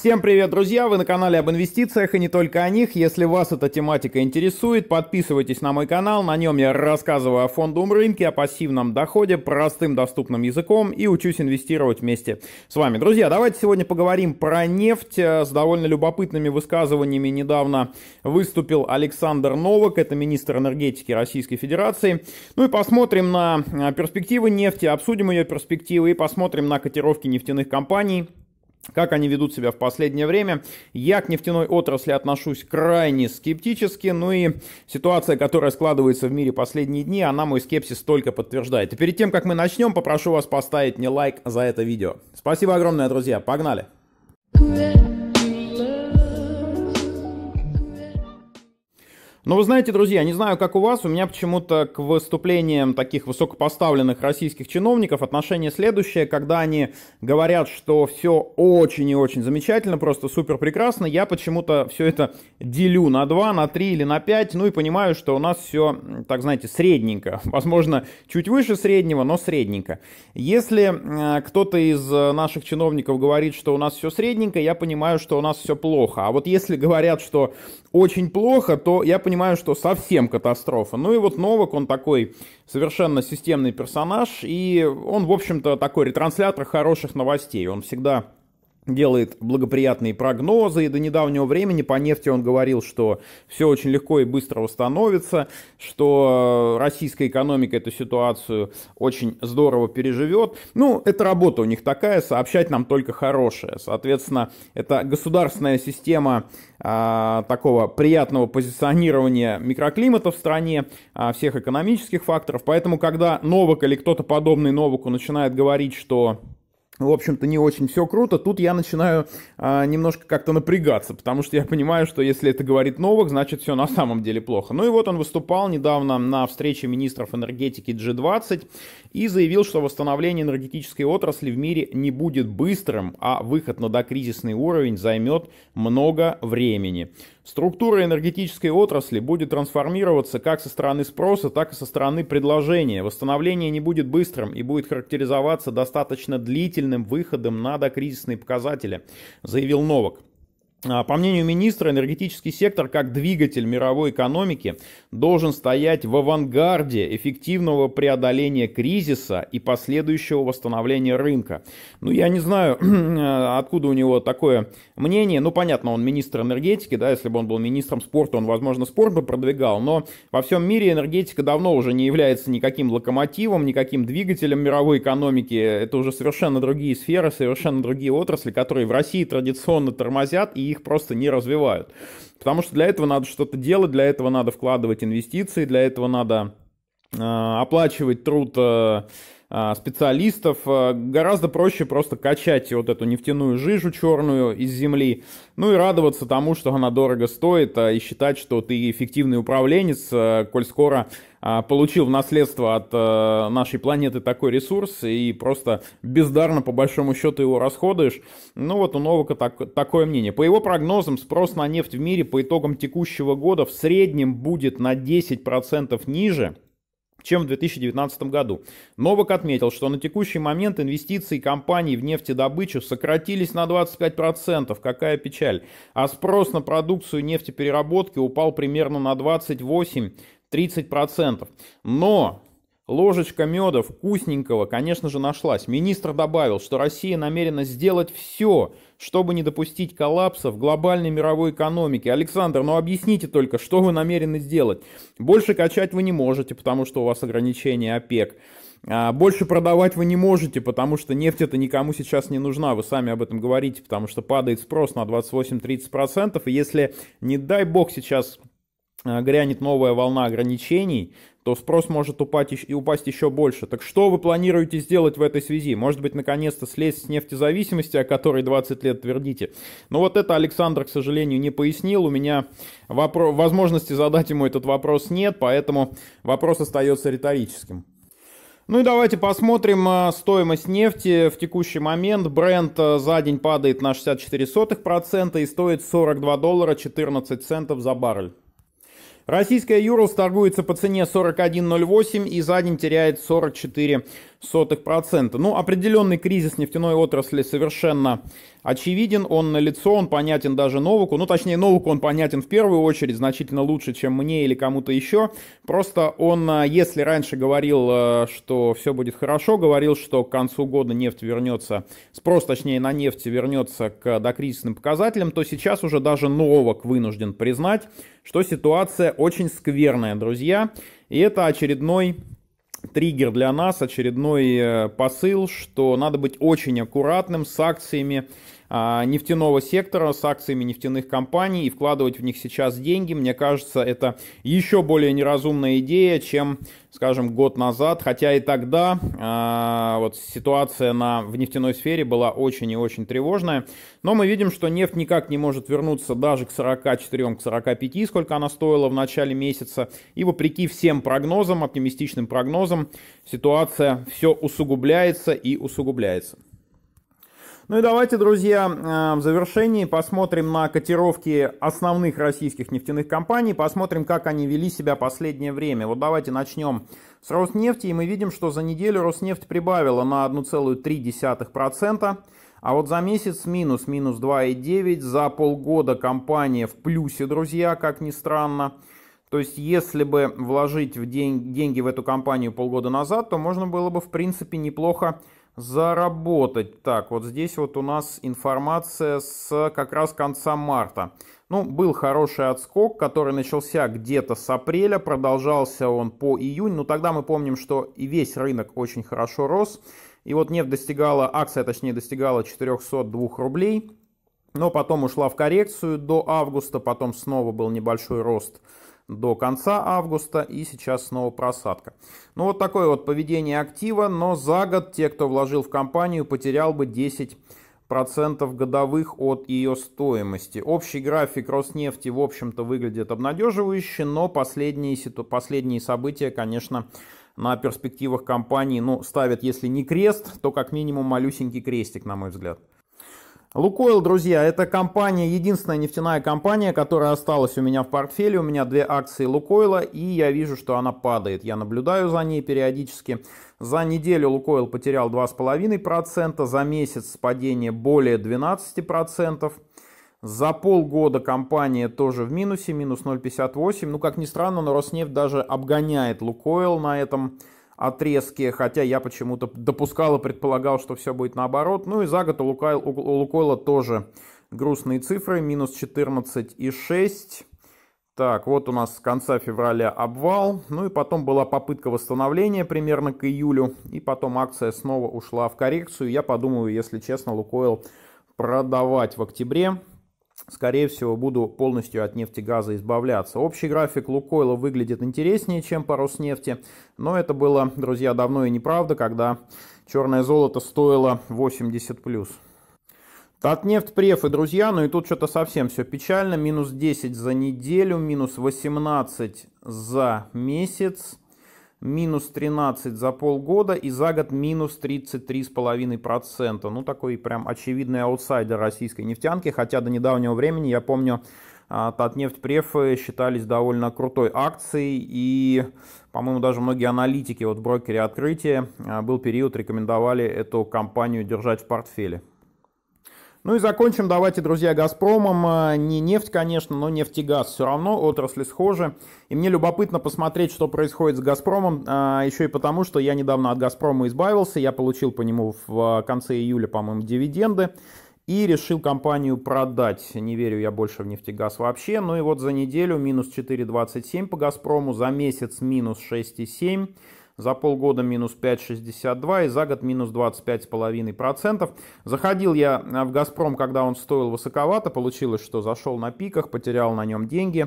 Всем привет, друзья! Вы на канале об инвестициях и не только о них. Если вас эта тематика интересует, подписывайтесь на мой канал. На нем я рассказываю о фондовом рынке, о пассивном доходе, простым доступным языком и учусь инвестировать вместе с вами. Друзья, давайте сегодня поговорим про нефть. С довольно любопытными высказываниями недавно выступил Александр Новак, это министр энергетики Российской Федерации. Ну и посмотрим на а, перспективы нефти, обсудим ее перспективы и посмотрим на котировки нефтяных компаний как они ведут себя в последнее время. Я к нефтяной отрасли отношусь крайне скептически, ну и ситуация, которая складывается в мире последние дни, она мой скепсис только подтверждает. И перед тем, как мы начнем, попрошу вас поставить мне лайк за это видео. Спасибо огромное, друзья, погнали! Yeah. Но ну, вы знаете, друзья, не знаю, как у вас, у меня почему-то к выступлениям таких высокопоставленных российских чиновников отношение следующее, когда они говорят, что все очень и очень замечательно, просто супер прекрасно, я почему-то все это делю на 2, на 3 или на 5, ну и понимаю, что у нас все, так знаете, средненько, возможно, чуть выше среднего, но средненько. Если кто-то из наших чиновников говорит, что у нас все средненько, я понимаю, что у нас все плохо. А вот если говорят, что очень плохо, то я понимаю, понимаю, что совсем катастрофа. Ну и вот Новак, он такой совершенно системный персонаж, и он, в общем-то, такой ретранслятор хороших новостей. Он всегда делает благоприятные прогнозы, и до недавнего времени по нефти он говорил, что все очень легко и быстро восстановится, что э, российская экономика эту ситуацию очень здорово переживет. Ну, это работа у них такая, сообщать нам только хорошее. Соответственно, это государственная система а, такого приятного позиционирования микроклимата в стране, а, всех экономических факторов. Поэтому, когда Новак или кто-то подобный Новаку начинает говорить, что ну, в общем-то, не очень все круто. Тут я начинаю а, немножко как-то напрягаться, потому что я понимаю, что если это говорит Новак, значит, все на самом деле плохо. Ну и вот он выступал недавно на встрече министров энергетики G20 и заявил, что восстановление энергетической отрасли в мире не будет быстрым, а выход на докризисный уровень займет много времени. Структура энергетической отрасли будет трансформироваться как со стороны спроса, так и со стороны предложения. Восстановление не будет быстрым и будет характеризоваться достаточно длительным выходом на докризисные показатели, заявил Новак. А, по мнению министра, энергетический сектор как двигатель мировой экономики должен стоять в авангарде эффективного преодоления кризиса и последующего восстановления рынка. Ну, я не знаю, а, откуда у него такое мнение. Ну, понятно, он министр энергетики, да, если бы он был министром спорта, он, возможно, спорт бы продвигал, но во всем мире энергетика давно уже не является никаким локомотивом, никаким двигателем мировой экономики. Это уже совершенно другие сферы, совершенно другие отрасли, которые в России традиционно тормозят и их просто не развивают. Потому что для этого надо что-то делать, для этого надо вкладывать инвестиции, для этого надо э, оплачивать труд э, а, специалистов. Э, гораздо проще просто качать вот эту нефтяную жижу черную из земли, ну и радоваться тому, что она дорого стоит, а, и считать, что ты эффективный управленец, э, коль скоро а, получил в наследство от э, нашей планеты такой ресурс и просто бездарно по большому счету его расходуешь. Ну вот у Новака так, такое мнение. По его прогнозам спрос на нефть в мире по итогам текущего года в среднем будет на 10% ниже, чем в 2019 году. Новок отметил, что на текущий момент инвестиции компаний в нефтедобычу сократились на 25%, какая печаль, а спрос на продукцию нефтепереработки упал примерно на 28% 30%. Но ложечка меда вкусненького, конечно же, нашлась. Министр добавил, что Россия намерена сделать все, чтобы не допустить коллапса в глобальной мировой экономике. Александр, ну объясните только, что вы намерены сделать? Больше качать вы не можете, потому что у вас ограничения ОПЕК. А больше продавать вы не можете, потому что нефть это никому сейчас не нужна, вы сами об этом говорите, потому что падает спрос на 28-30%, и если, не дай бог, сейчас Э, грянет новая волна ограничений, то спрос может упасть и упасть еще больше. Так что вы планируете сделать в этой связи? Может быть, наконец-то слезть с нефтезависимости, о которой 20 лет твердите? Но ну, вот это Александр, к сожалению, не пояснил. У меня вопро- возможности задать ему этот вопрос нет, поэтому вопрос остается риторическим. Ну и давайте посмотрим э, стоимость нефти в текущий момент. Бренд э, за день падает на 64% и стоит 42 доллара 14 центов за баррель. Российская Юрлс торгуется по цене 41.08 и за день теряет 44 0,02%. Ну, определенный кризис нефтяной отрасли совершенно очевиден, он налицо, он понятен даже Новуку, ну, точнее, Новуку он понятен в первую очередь, значительно лучше, чем мне или кому-то еще, просто он, а, если раньше говорил, а, что все будет хорошо, говорил, что к концу года нефть вернется, спрос, точнее, на нефть вернется к докризисным показателям, то сейчас уже даже Новок вынужден признать, что ситуация очень скверная, друзья, и это очередной триггер для нас, очередной э, посыл, что надо быть очень аккуратным с акциями а, нефтяного сектора с акциями нефтяных компаний и вкладывать в них сейчас деньги, мне кажется, это еще более неразумная идея, чем, скажем, год назад. Хотя и тогда а, вот ситуация на, в нефтяной сфере была очень и очень тревожная. Но мы видим, что нефть никак не может вернуться даже к 44-45, сколько она стоила в начале месяца. И вопреки всем прогнозам, оптимистичным прогнозам, ситуация все усугубляется и усугубляется. Ну и давайте, друзья, э, в завершении посмотрим на котировки основных российских нефтяных компаний, посмотрим, как они вели себя последнее время. Вот давайте начнем с Роснефти, и мы видим, что за неделю Роснефть прибавила на 1,3%. А вот за месяц минус, минус 2,9. За полгода компания в плюсе, друзья, как ни странно. То есть, если бы вложить в день, деньги в эту компанию полгода назад, то можно было бы, в принципе, неплохо заработать. Так, вот здесь вот у нас информация с как раз конца марта. Ну, был хороший отскок, который начался где-то с апреля, продолжался он по июнь. Но ну, тогда мы помним, что и весь рынок очень хорошо рос. И вот нефть достигала, акция точнее достигала 402 рублей. Но потом ушла в коррекцию до августа, потом снова был небольшой рост до конца августа и сейчас снова просадка. Ну вот такое вот поведение актива, но за год те, кто вложил в компанию, потерял бы 10 процентов годовых от ее стоимости. Общий график Роснефти, в общем-то, выглядит обнадеживающе, но последние, последние события, конечно, на перспективах компании ну, ставят, если не крест, то как минимум малюсенький крестик, на мой взгляд. Лукойл, друзья, это компания, единственная нефтяная компания, которая осталась у меня в портфеле. У меня две акции Лукойла, и я вижу, что она падает. Я наблюдаю за ней периодически. За неделю Лукойл потерял 2,5%, за месяц падение более 12%. За полгода компания тоже в минусе, минус 0,58. Ну, как ни странно, но Роснефть даже обгоняет Лукойл на этом отрезке, хотя я почему-то допускал и предполагал, что все будет наоборот. Ну и за год у Лукойла, тоже грустные цифры, минус 14,6. Так, вот у нас с конца февраля обвал, ну и потом была попытка восстановления примерно к июлю, и потом акция снова ушла в коррекцию. Я подумаю, если честно, Лукойл продавать в октябре скорее всего, буду полностью от нефти-газа избавляться. Общий график Лукойла выглядит интереснее, чем по Роснефти, но это было, друзья, давно и неправда, когда черное золото стоило 80+. плюс. Татнефть префы, друзья, ну и тут что-то совсем все печально. Минус 10 за неделю, минус 18 за месяц минус 13 за полгода и за год минус 33,5%. Ну, такой прям очевидный аутсайдер российской нефтянки, хотя до недавнего времени, я помню, а, Татнефть префы считались довольно крутой акцией, и, по-моему, даже многие аналитики, вот в брокере открытия, а, был период, рекомендовали эту компанию держать в портфеле. Ну и закончим, давайте, друзья, «Газпромом». А, не нефть, конечно, но нефть и газ все равно, отрасли схожи. И мне любопытно посмотреть, что происходит с «Газпромом», а, еще и потому, что я недавно от «Газпрома» избавился. Я получил по нему в а, конце июля, по-моему, дивиденды. И решил компанию продать. Не верю я больше в нефтегаз вообще. Ну и вот за неделю минус 4,27 по «Газпрому», за месяц минус 6,7 за полгода минус 5,62 и за год минус 25,5%. Заходил я а, в «Газпром», когда он стоил высоковато, получилось, что зашел на пиках, потерял на нем деньги.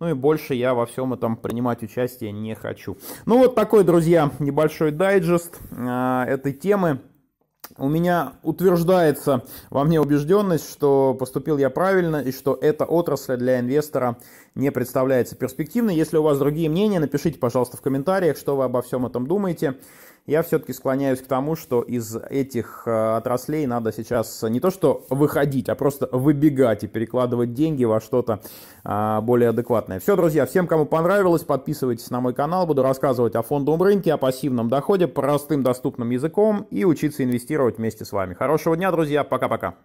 Ну и больше я во всем этом принимать участие не хочу. Ну вот такой, друзья, небольшой дайджест э, этой темы у меня утверждается во мне убежденность, что поступил я правильно и что эта отрасль для инвестора не представляется перспективной. Если у вас другие мнения, напишите, пожалуйста, в комментариях, что вы обо всем этом думаете я все-таки склоняюсь к тому, что из этих э, отраслей надо сейчас не то что выходить, а просто выбегать и перекладывать деньги во что-то а, более адекватное. Все, друзья, всем, кому понравилось, подписывайтесь на мой канал. Буду рассказывать о фондовом рынке, о пассивном доходе простым доступным языком и учиться инвестировать вместе с вами. Хорошего дня, друзья. Пока-пока.